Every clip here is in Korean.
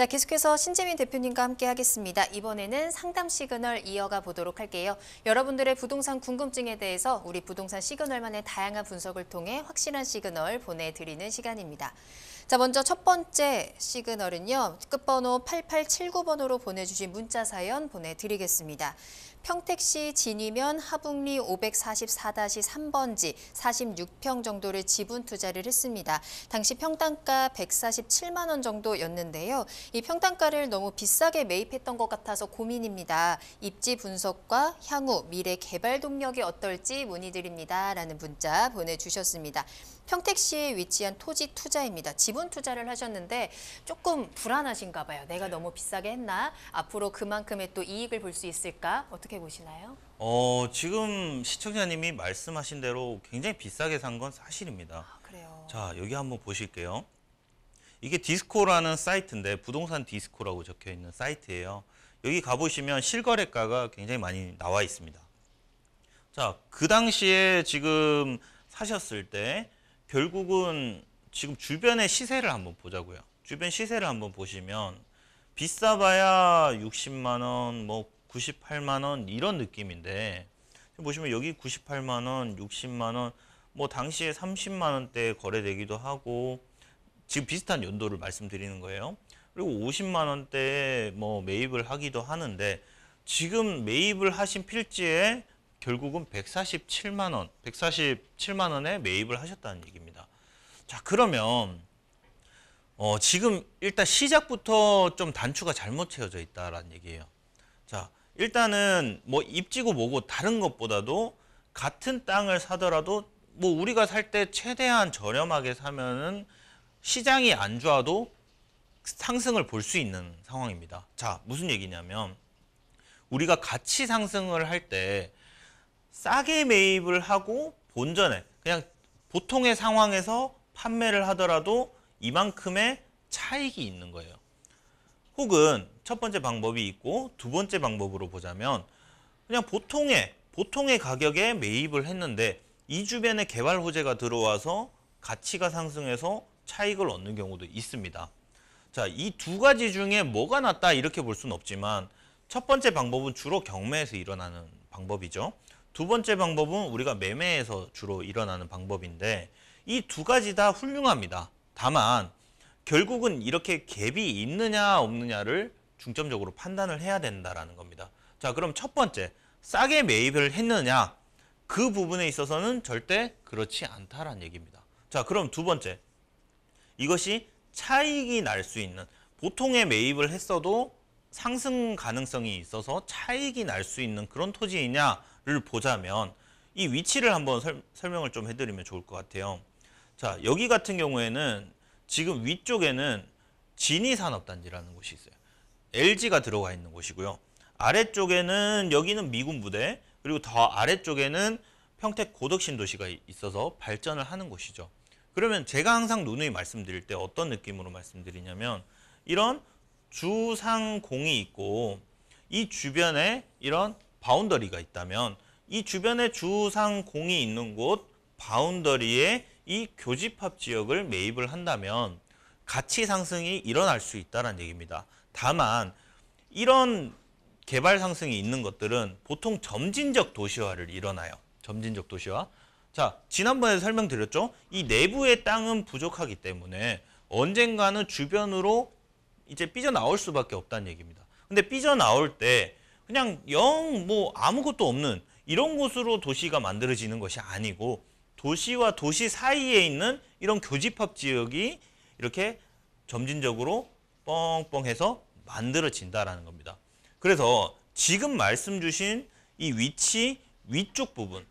자, 계속해서 신재민 대표님과 함께 하겠습니다. 이번에는 상담 시그널 이어가 보도록 할게요. 여러분들의 부동산 궁금증에 대해서 우리 부동산 시그널만의 다양한 분석을 통해 확실한 시그널 보내드리는 시간입니다. 자, 먼저 첫 번째 시그널은요. 끝번호 8879번으로 보내주신 문자 사연 보내드리겠습니다. 평택시 진위면 하북리 544-3번지 46평 정도를 지분 투자를 했습니다. 당시 평당가 147만 원 정도였는데요. 이 평당가를 너무 비싸게 매입했던 것 같아서 고민입니다. 입지 분석과 향후 미래 개발 동력이 어떨지 문의드립니다. 라는 문자 보내주셨습니다. 평택시에 위치한 토지 투자입니다. 지분 투자를 하셨는데 조금 불안하신가 봐요. 내가 네. 너무 비싸게 했나? 앞으로 그만큼의 또 이익을 볼 수 있을까? 어떻게 어떻게 보시나요? 어, 지금 시청자님이 말씀하신 대로 굉장히 비싸게 산 건 사실입니다. 아, 그래요. 자, 여기 한번 보실게요. 이게 디스코라는 사이트인데 부동산 디스코라고 적혀 있는 사이트예요. 여기 가보시면 실거래가가 굉장히 많이 나와 있습니다. 자, 그 당시에 지금 사셨을 때 결국은 지금 주변의 시세를 한번 보자고요. 주변 시세를 한번 보시면 비싸봐야 60만 원, 뭐 98만 원 이런 느낌인데 보시면 여기 98만 원, 60만 원, 뭐 당시에 30만 원대 거래되기도 하고 지금 비슷한 연도를 말씀드리는 거예요. 그리고 50만 원대뭐 매입을 하기도 하는데 지금 매입을 하신 필지에 결국은 147만 원, 147만 원에 매입을 하셨다는 얘기입니다. 자, 그러면 어, 지금 일단 시작부터 좀 단추가 잘못 채워져 있다라는 얘기예요. 자, 일단은 뭐 입지고 뭐고 다른 것보다도 같은 땅을 사더라도 뭐 우리가 살 때 최대한 저렴하게 사면은 시장이 안 좋아도 상승을 볼 수 있는 상황입니다. 자, 무슨 얘기냐면 우리가 가치 상승을 할 때 싸게 매입을 하고 본전에 그냥 보통의 상황에서 판매를 하더라도 이만큼의 차익이 있는 거예요. 혹은 첫 번째 방법이 있고 두 번째 방법으로 보자면 그냥 보통의 보통의 가격에 매입을 했는데 이 주변에 개발 호재가 들어와서 가치가 상승해서 차익을 얻는 경우도 있습니다. 자, 이 두 가지 중에 뭐가 낫다 이렇게 볼 수는 없지만 첫 번째 방법은 주로 경매에서 일어나는 방법이죠. 두 번째 방법은 우리가 매매에서 주로 일어나는 방법인데 이 두 가지 다 훌륭합니다. 다만 결국은 이렇게 갭이 있느냐 없느냐를 중점적으로 판단을 해야 된다라는 겁니다. 자, 그럼 첫 번째, 싸게 매입을 했느냐? 그 부분에 있어서는 절대 그렇지 않다라는 얘기입니다. 자, 그럼 두 번째. 이것이 차익이 날 수 있는 보통의 매입을 했어도 상승 가능성이 있어서 차익이 날 수 있는 그런 토지이냐를 보자면 이 위치를 한번 설, 명을좀 해드리면 좋을 것 같아요. 자, 여기 같은 경우에는 지금 위쪽에는 진이산업단지라는 곳이 있어요. LG가 들어가 있는 곳이고요. 아래쪽에는 여기는 미군 부대 그리고 더 아래쪽에는 평택 고덕신도시가 있어서 발전을 하는 곳이죠. 그러면 제가 항상 누누이 말씀드릴 때 어떤 느낌으로 말씀드리냐면 이런 주상공이 있고 이 주변에 이런 바운더리가 있다면 이 주변에 주상공이 있는 곳 바운더리에 이 교집합 지역을 매입을 한다면 가치 상승이 일어날 수 있다는 얘기입니다. 다만 이런 개발 상승이 있는 것들은 보통 점진적 도시화를 일어나요. 점진적 도시화. 자, 지난번에 설명드렸죠? 이 내부의 땅은 부족하기 때문에 언젠가는 주변으로 이제 삐져나올 수밖에 없다는 얘기입니다. 근데 삐져나올 때 그냥 영 뭐 아무것도 없는 이런 곳으로 도시가 만들어지는 것이 아니고 도시와 도시 사이에 있는 이런 교집합 지역이 이렇게 점진적으로 뻥뻥해서 만들어진다라는 겁니다. 그래서 지금 말씀 주신 이 위치 위쪽 부분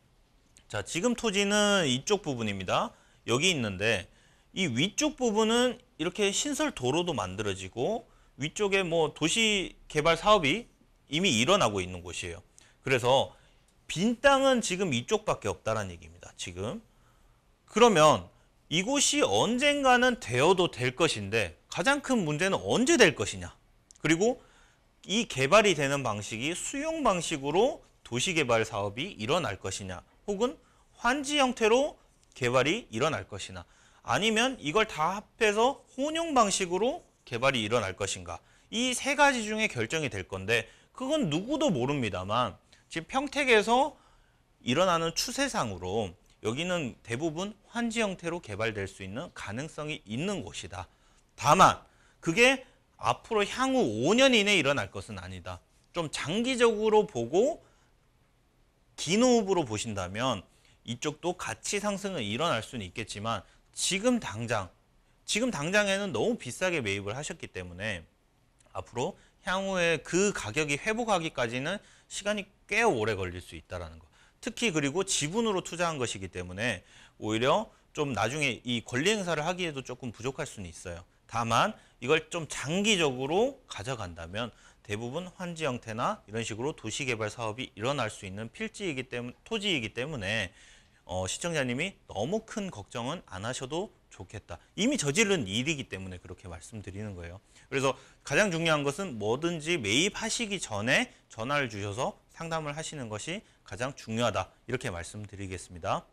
자 지금 토지는 이쪽 부분입니다. 여기 있는데 이 위쪽 부분은 이렇게 신설 도로도 만들어지고 위쪽에 뭐 도시 개발 사업이 이미 일어나고 있는 곳이에요. 그래서 빈 땅은 지금 이쪽밖에 없다는 얘기입니다. 지금. 그러면 이곳이 언젠가는 되어도 될 것인데 가장 큰 문제는 언제 될 것이냐. 그리고 이 개발이 되는 방식이 수용 방식으로 도시개발 사업이 일어날 것이냐 혹은 환지 형태로 개발이 일어날 것이냐 아니면 이걸 다 합해서 혼용 방식으로 개발이 일어날 것인가 이 세 가지 중에 결정이 될 건데 그건 누구도 모릅니다만 지금 평택에서 일어나는 추세상으로 여기는 대부분 환지 형태로 개발될 수 있는 가능성이 있는 곳이다. 다만 그게 앞으로 향후 5년 이내에 일어날 것은 아니다. 좀 장기적으로 보고 긴 호흡으로 보신다면 이쪽도 가치 상승은 일어날 수는 있겠지만 지금 당장 지금 당장에는 너무 비싸게 매입을 하셨기 때문에 앞으로 향후에 그 가격이 회복하기까지는 시간이 꽤 오래 걸릴 수 있다는 것. 특히 그리고 지분으로 투자한 것이기 때문에 오히려 좀 나중에 이 권리 행사를 하기에도 조금 부족할 수는 있어요. 다만 이걸 좀 장기적으로 가져간다면 대부분 환지 형태나 이런 식으로 도시개발 사업이 일어날 수 있는 필지이기 때문에 토지이기 때문에 어, 시청자님이 너무 큰 걱정은 안 하셔도 좋겠다. 이미 저지른 일이기 때문에 그렇게 말씀드리는 거예요. 그래서 가장 중요한 것은 뭐든지 매입하시기 전에 전화를 주셔서 상담을 하시는 것이 가장 중요하다. 이렇게 말씀드리겠습니다.